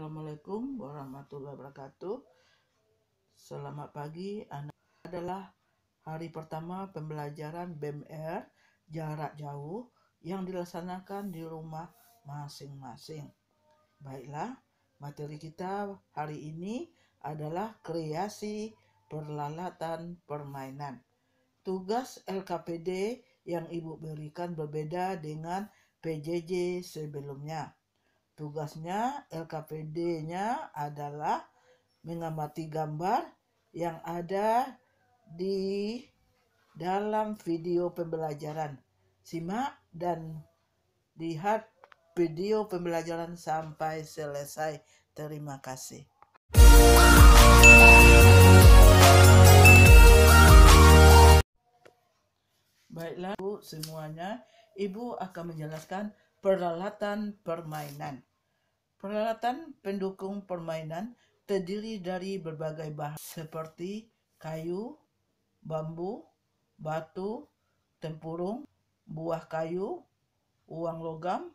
Assalamualaikum warahmatullahi wabarakatuh. Selamat pagi. Anak adalah hari pertama pembelajaran BMR jarak jauh yang dilaksanakan di rumah masing-masing. Baiklah, materi kita hari ini adalah kreasi perlalatan permainan. Tugas LKPD yang Ibu berikan berbeda dengan PJJ sebelumnya. Tugasnya LKPD-nya adalah mengamati gambar yang ada di dalam video pembelajaran. Simak dan lihat video pembelajaran sampai selesai. Terima kasih. Baiklah, Bu, semuanya, Ibu akan menjelaskan peralatan permainan. Peralatan pendukung permainan terdiri dari berbagai bahan seperti kayu, bambu, batu, tempurung, buah kayu, uang logam,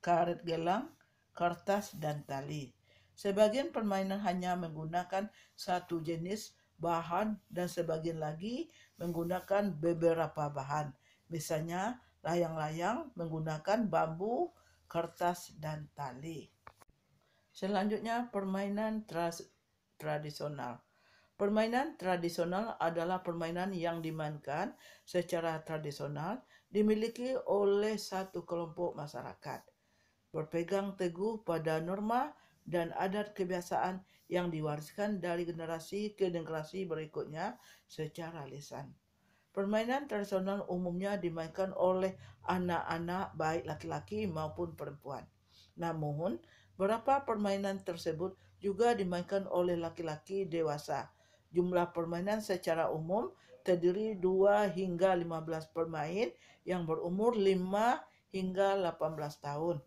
karet gelang, kertas, dan tali. Sebagian permainan hanya menggunakan satu jenis bahan dan sebagian lagi menggunakan beberapa bahan. Misalnya layang-layang menggunakan bambu, kertas, dan tali. Selanjutnya, permainan tradisional. Permainan tradisional adalah permainan yang dimainkan secara tradisional dimiliki oleh satu kelompok masyarakat. Berpegang teguh pada norma dan adat kebiasaan yang diwariskan dari generasi ke generasi berikutnya secara lisan. Permainan tradisional umumnya dimainkan oleh anak-anak baik laki-laki maupun perempuan. Namun, Beberapa permainan tersebut juga dimainkan oleh laki-laki dewasa. Jumlah permainan secara umum terdiri 2 hingga 15 pemain yang berumur 5 hingga 18 tahun.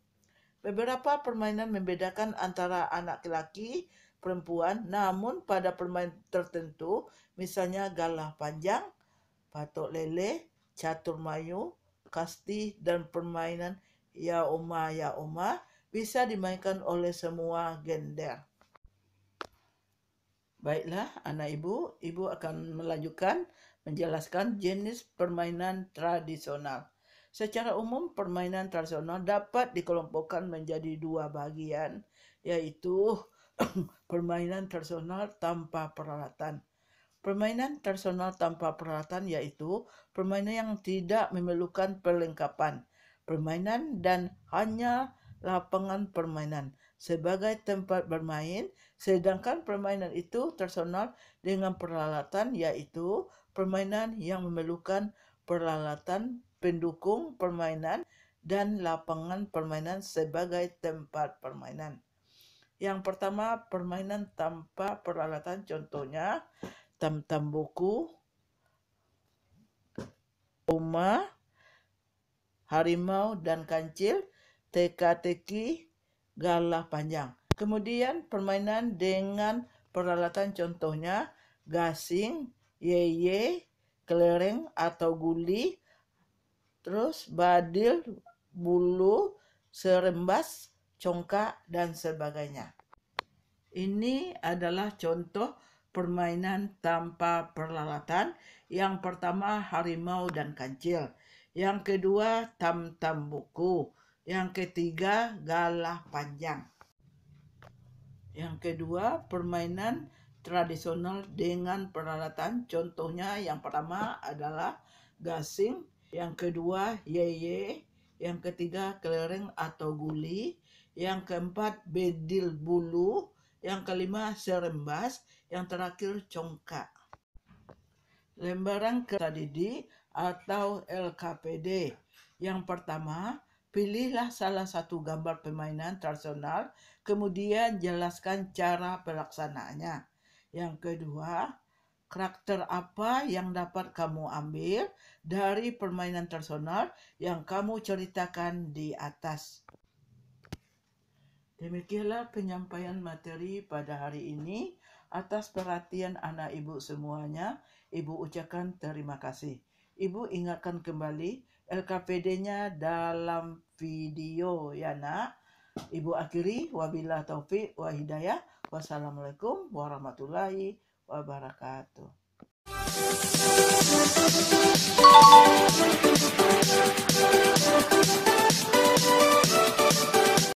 Beberapa permainan membedakan antara anak laki perempuan, namun pada permainan tertentu, misalnya galah panjang, patok lele, catur mayu, kasti, dan permainan ya oma ya oma, bisa dimainkan oleh semua gender. Baiklah, anak ibu, ibu akan melanjutkan menjelaskan jenis permainan tradisional. Secara umum, permainan tradisional dapat dikelompokkan menjadi dua bagian, yaitu permainan tradisional tanpa peralatan. Permainan tradisional tanpa peralatan yaitu permainan yang tidak memerlukan perlengkapan, permainan dan hanya lapangan permainan sebagai tempat bermain, sedangkan permainan itu tersenal dengan peralatan yaitu permainan yang memerlukan peralatan pendukung permainan dan lapangan permainan sebagai tempat permainan. Yang pertama, permainan tanpa peralatan contohnya tam-tam buku, rumah, harimau, dan kancil teka-teki, galah panjang. Kemudian permainan dengan peralatan contohnya gasing, yeye, kelereng atau guli, terus badil, bulu, serembas, congkak, dan sebagainya. Ini adalah contoh permainan tanpa peralatan. Yang pertama harimau dan kancil. Yang kedua tam-tam buku. Yang ketiga, galah panjang. Yang kedua, permainan tradisional dengan peralatan. Contohnya yang pertama adalah gasing, yang kedua yeye, yang ketiga kelereng atau guli, yang keempat bedil bulu, yang kelima serembas, yang terakhir congkak. Lembaran didi atau LKPD. Yang pertama, pilihlah salah satu gambar permainan tradisional, kemudian jelaskan cara pelaksanaannya. Yang kedua, karakter apa yang dapat kamu ambil dari permainan tradisional yang kamu ceritakan di atas. Demikianlah penyampaian materi pada hari ini. Atas perhatian anak ibu semuanya, ibu ucapkan terima kasih. Ibu ingatkan kembali LKPD-nya dalam video ya nak. Ibu akhiri wabillah taufik wa hidayah. Wassalamualaikum warahmatullahi wabarakatuh.